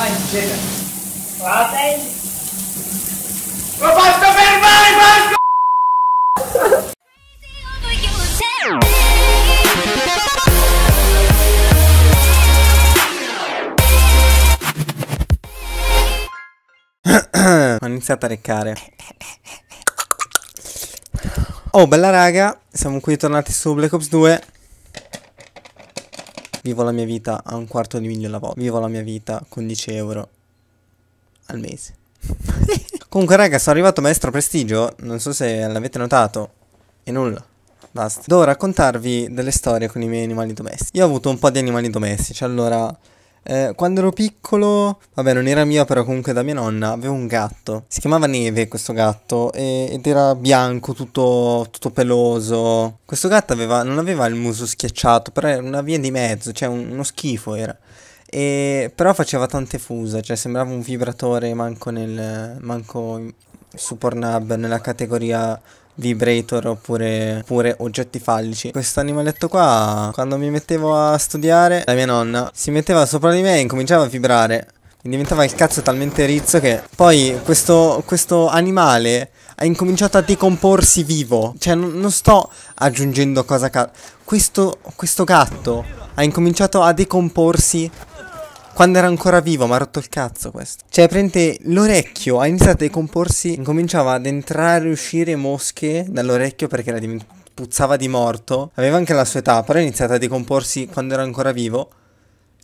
Vai, siete. Vai. Ma basta fermare, Marco! Ho iniziato a leccare. Oh, bella raga, siamo qui tornati su Black Ops 2. Vivo la mia vita a un quarto di miglio alla volta. Vivo la mia vita con 10 euro al mese. Comunque, raga, sono arrivato maestro prestigio. Non so se l'avete notato. E nulla. Basta. Devo raccontarvi delle storie con i miei animali domestici. Io ho avuto un po' di animali domestici. Allora, eh, quando ero piccolo, vabbè non era mio però comunque da mia nonna, avevo un gatto. Si chiamava Neve questo gatto e, ed era bianco, tutto, tutto peloso. Questo gatto aveva, non aveva il muso schiacciato, però era una via di mezzo, cioè un, uno schifo era. E, però faceva tante fusa, cioè sembrava un vibratore manco nel... manco su Pornhub nella categoria vibrator oppure, oppure oggetti fallici. Questo animaletto qua, quando mi mettevo a studiare, la mia nonna si metteva sopra di me e incominciava a vibrare. Mi diventava il cazzo talmente rizzo che poi questo, questo animale ha incominciato a decomporsi vivo. Cioè, non sto aggiungendo cosa cazzo. Questo, questo gatto ha incominciato a decomporsi quando era ancora vivo, mi ha rotto il cazzo questo. Cioè, prende l'orecchio, ha iniziato a decomporsi, cominciava ad entrare e uscire mosche dall'orecchio perché era puzzava di morto. Aveva anche la sua età, però ha iniziato a decomporsi quando era ancora vivo.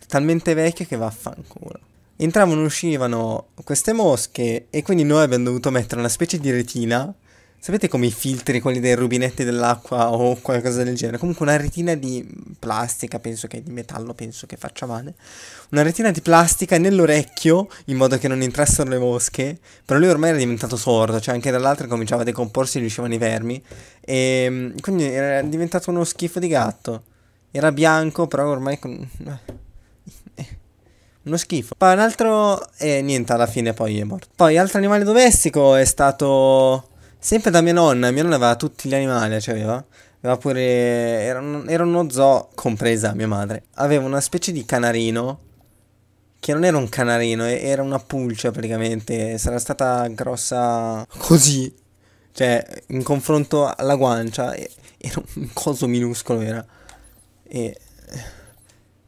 Talmente vecchio che vaffanculo. Entravano e uscivano queste mosche e quindi noi abbiamo dovuto mettere una specie di retina Sapete come i filtri, quelli dei rubinetti dell'acqua o qualcosa del genere? Comunque una retina di plastica, penso che di metallo, penso che faccia male. Una retina di plastica nell'orecchio, in modo che non entrassero le mosche. Però lui ormai era diventato sordo, cioè anche dall'altra cominciava a decomporsi e gli uscivano i vermi. E ehm, quindi era diventato uno schifo di gatto. Era bianco, però ormai... Eh, eh, uno schifo. Poi un altro... E eh, niente, alla fine poi è morto. Poi altro animale domestico è stato Sempre da mia nonna, mia nonna aveva tutti gli animali, cioè aveva, aveva pure, era, era uno zoo, compresa mia madre, aveva una specie di canarino, che non era un canarino, era una pulce praticamente, sarà stata grossa così, cioè in confronto alla guancia, era un coso minuscolo era, e,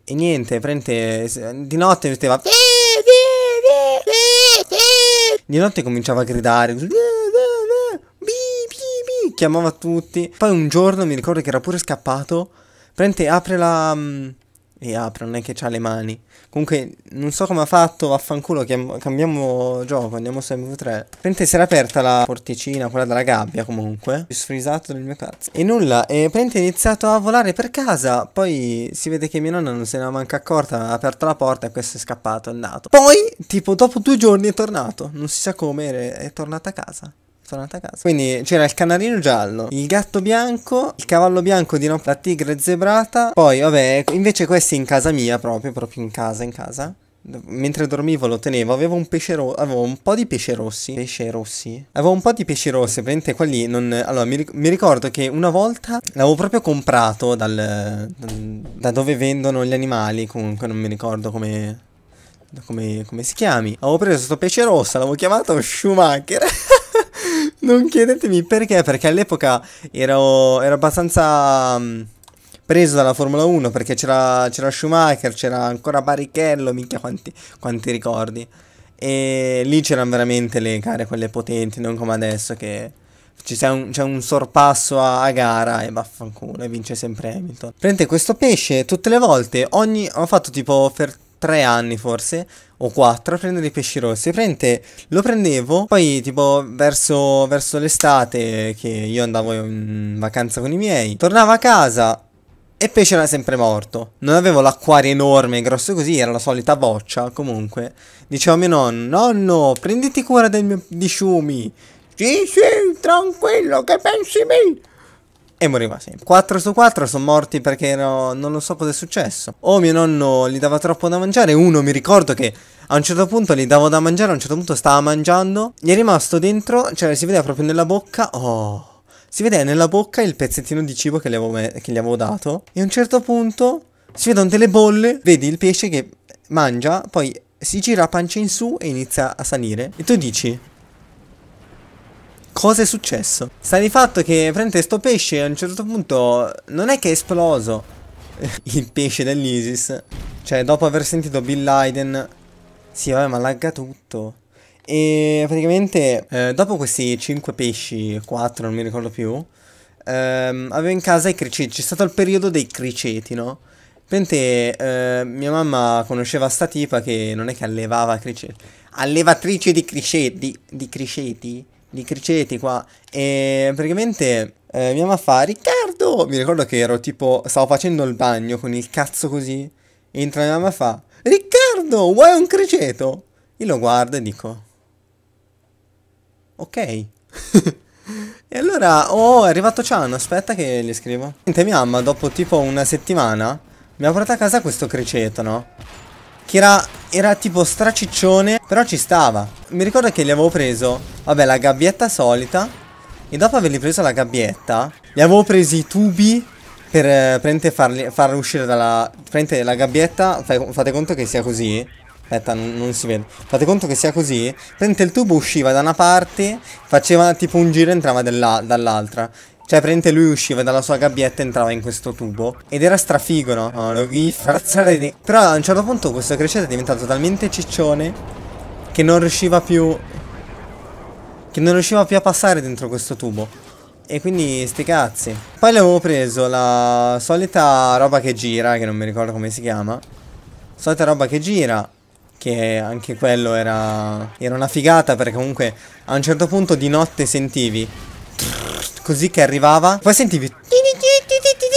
e niente, prende, di notte metteva... Di notte cominciava a gridare chiamava tutti. Poi un giorno mi ricordo che era pure scappato. Prende, apre la. Mm, e apre, non è che ha le mani. Comunque, non so come ha fatto, vaffanculo, chiam- cambiamo gioco, andiamo su MV3. Prende, si era aperta la porticina, quella della gabbia comunque. Sfrisato del mio cazzo. E nulla, e Prende ha iniziato a volare per casa. Poi si vede che mia nonna non se ne era manca accorta, ha aperto la porta e questo è scappato, è andato. Poi, tipo, dopo due giorni è tornato. Non si sa come, è, è tornato a casa tornata a casa. Quindi c'era il canarino giallo, il gatto bianco, il cavallo bianco di notte, la tigre zebrata. Poi, vabbè, invece questi in casa mia, proprio, proprio in casa, in casa. Mentre dormivo lo tenevo, avevo un pesce rosso, avevo un po' di pesce rossi, pesce rossi, avevo un po' di pesce rossi, praticamente quelli non... Allora, mi, ric mi, ricordo che una volta l'avevo proprio comprato dal, da dove vendono gli animali, comunque non mi ricordo come, come, come si chiami. Avevo preso questo pesce rosso, l'avevo chiamato Schumacher. Non chiedetemi perché, perché all'epoca ero, ero, abbastanza mm, preso dalla Formula 1 perché c'era, Schumacher, c'era ancora Barrichello, minchia quanti, quanti ricordi. E lì c'erano veramente le gare quelle potenti, non come adesso che c'è un, un, sorpasso a, a, gara e vaffanculo e vince sempre Hamilton. Prende questo pesce tutte le volte, ogni... ho fatto tipo... Fer- tre anni forse o quattro a prendere i pesci rossi. Prende, lo prendevo, poi tipo verso, verso l'estate che io andavo in vacanza con i miei, tornavo a casa e il pesce era sempre morto. Non avevo l'acquario enorme, grosso così, era la solita boccia comunque. Dicevo a mio nonno, nonno, prenditi cura dei miei disciumi. Sì, sì, tranquillo, che pensi me? E moriva sempre. 4 su 4 sono morti perché ero, non lo so cosa è successo. O mio nonno gli dava troppo da mangiare. Uno mi ricordo che a un certo punto gli davo da mangiare, a un certo punto stava mangiando. Gli è rimasto dentro, cioè si vedeva proprio nella bocca. Oh. Si vedeva nella bocca il pezzettino di cibo che gli avevo, che gli avevo dato. E a un certo punto si vedono delle bolle. Vedi il pesce che mangia, poi si gira a pancia in su e inizia a salire. E tu dici, cosa è successo? Sta di fatto che prende sto pesce a un certo punto non è che è esploso il pesce dell'Isis. Cioè, dopo aver sentito Bill Laden... Sì, vabbè, ma lagga tutto. E praticamente, eh, dopo questi 5 pesci, 4, non mi ricordo più, ehm, avevo in casa i criceti. C'è stato il periodo dei criceti, no? Pente, eh, mia mamma conosceva sta tipa che non è che allevava criceti, allevatrice di criceti, di, di criceti, di criceti qua. E praticamente eh, mia mamma fa, Riccardo! Mi ricordo che ero tipo, stavo facendo il bagno con il cazzo così. Entra mia mamma e fa, Riccardo, vuoi un criceto? Io lo guardo e dico, ok. e allora, oh, è arrivato Chan, aspetta che gli scrivo. Niente, mia mamma, dopo tipo una settimana, mi ha portato a casa questo criceto, no? Che era, era tipo straciccione Però ci stava Mi ricordo che gli avevo preso Vabbè la gabbietta solita E dopo avergli preso la gabbietta Gli avevo preso i tubi Per eh, prende farli, far uscire dalla Prende la gabbietta Fate conto che sia così Aspetta, non si vede. Fate conto che sia così? Prende il tubo, usciva da una parte, faceva tipo un giro e entrava dall'altra. Cioè, praticamente lui usciva dalla sua gabbietta e entrava in questo tubo. Ed era strafigo, no? no lo frazzare di... Però a un certo punto questo crescente è diventato talmente ciccione che non riusciva più... Che non riusciva più a passare dentro questo tubo. E quindi sti cazzi. Poi avevo preso la solita roba che gira, che non mi ricordo come si chiama. Solita roba che gira, che anche quello era, era una figata perché comunque a un certo punto di notte sentivi così che arrivava. Poi sentivi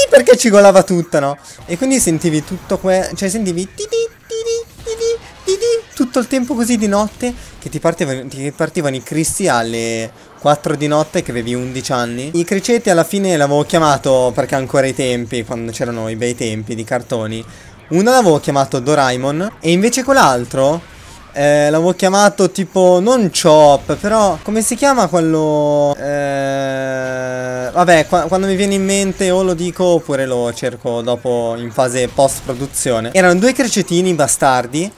perché cigolava tutta, no? E quindi sentivi tutto que... Cioè sentivi tutto il tempo così di notte che ti partivano, ti partivano i cristi alle 4 di notte che avevi 11 anni. I criceti alla fine l'avevo chiamato perché ancora i tempi, quando c'erano i bei tempi di cartoni. Uno l'avevo chiamato Doraemon e invece quell'altro eh, l'avevo chiamato tipo non Chop, però come si chiama quello... Eh vabbè, qua, quando mi viene in mente o lo dico oppure lo cerco dopo in fase post-produzione. Erano due cricetini bastardi.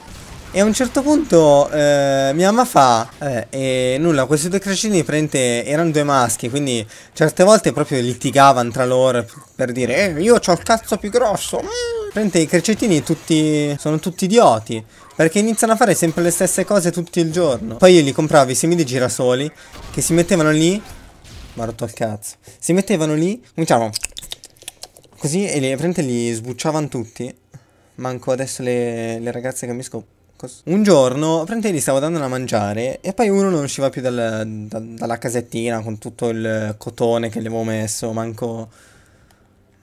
E a un certo punto eh, mia mamma fa, eh, e nulla, questi due cricetini prende, erano due maschi, quindi certe volte proprio litigavano tra loro per dire, eh, io ho il cazzo più grosso. Mm. Prende i cricetini tutti, sono tutti idioti, perché iniziano a fare sempre le stesse cose tutto il giorno. Poi io li compravo i semi di girasoli, che si mettevano lì mi ha rotto il cazzo. Si mettevano lì, cominciavano così e le, praticamente li sbucciavano tutti. Manco adesso le, le ragazze capisco. un giorno, praticamente gli stavo dando da mangiare e poi uno non usciva più dal, da, dalla casettina con tutto il cotone che gli avevo messo, manco...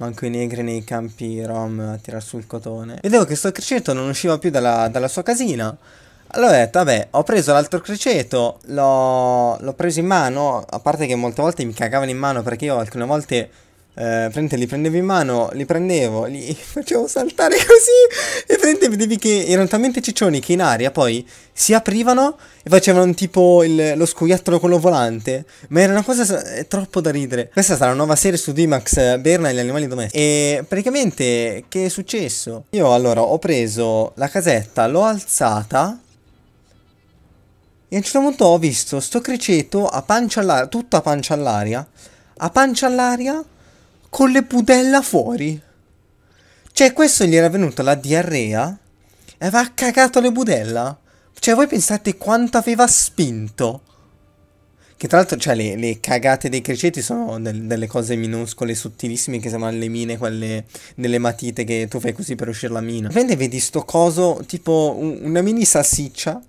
Manco i negri nei campi rom a tirar sul cotone. Vedevo che sto criceto non usciva più dalla, dalla sua casina. Allora ho detto, vabbè, ho preso l'altro criceto, l'ho, preso in mano, a parte che molte volte mi cagavano in mano perché io alcune volte eh, li prendevo in mano, li prendevo, li facevo saltare così e prende, vedevi che erano talmente ciccioni che in aria poi si aprivano e facevano tipo il, lo scoiattolo con lo volante, ma era una cosa eh, troppo da ridere. Questa sarà una nuova serie su D-Max eh, Berna e gli animali domestici. E praticamente che è successo? Io allora ho preso la casetta, l'ho alzata e a un certo punto ho visto sto criceto a pancia all'aria, tutto a pancia all'aria, a pancia all'aria con le pudella fuori. Cioè, questo gli era venuta la diarrea e aveva cagato le budella. Cioè, voi pensate quanto aveva spinto. Che tra l'altro, cioè, le, le, cagate dei criceti sono del, delle cose minuscole, sottilissime, che sembrano le mine, quelle delle matite che tu fai così per uscire la mina. Vedi, vedi sto coso, tipo un, una mini salsiccia,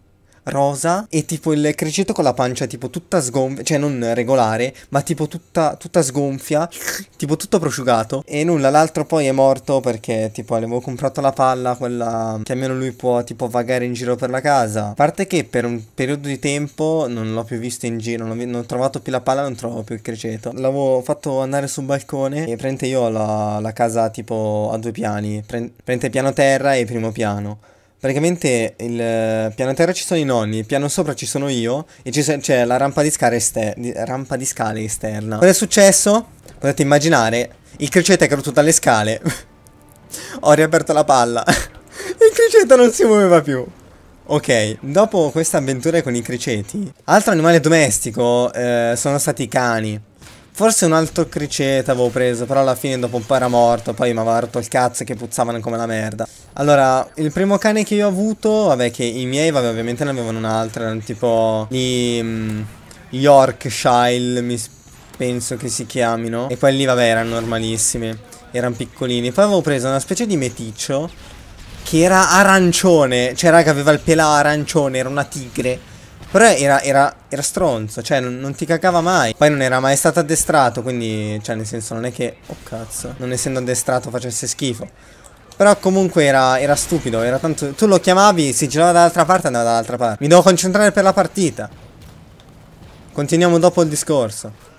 rosa e tipo il criceto con la pancia tipo tutta sgonfia, cioè non regolare, ma tipo tutta, tutta sgonfia, tipo tutto prosciugato. E nulla, l'altro poi è morto perché tipo avevo comprato la palla, quella che almeno lui può tipo vagare in giro per la casa. A parte che per un periodo di tempo non l'ho più visto in giro, non ho, non ho trovato più la palla, non trovo più il criceto. L'avevo fatto andare sul balcone e prende io ho la, la, casa tipo a due piani, prende piano terra e primo piano praticamente il eh, piano terra ci sono i nonni, il piano sopra ci sono io e c'è la rampa di, ester- rampa di scale esterna. Cosa è successo? Potete immaginare, il criceto è caduto dalle scale. Ho riaperto la palla. il criceto non si muoveva più. Ok, dopo questa avventura con i criceti, altro animale domestico eh, sono stati i cani. Forse un altro criceta avevo preso, però alla fine dopo un po' era morto, poi mi aveva rotto il cazzo che puzzavano come la merda. Allora, il primo cane che io ho avuto, vabbè che i miei, vabbè ovviamente ne avevano un altro, erano tipo gli um, Yorkshire, mi penso che si chiamino. E quelli vabbè erano normalissimi, erano piccolini. Poi avevo preso una specie di meticcio che era arancione, cioè raga aveva il pelo arancione, era una tigre. Però era, era, era stronzo, cioè non, non, ti cagava mai. Poi non era mai stato addestrato, quindi, cioè nel senso non è che, oh cazzo, non essendo addestrato facesse schifo. Però comunque era, era stupido, era tanto... Tu lo chiamavi, si girava dall'altra parte e andava dall'altra parte. Mi devo concentrare per la partita. Continuiamo dopo il discorso.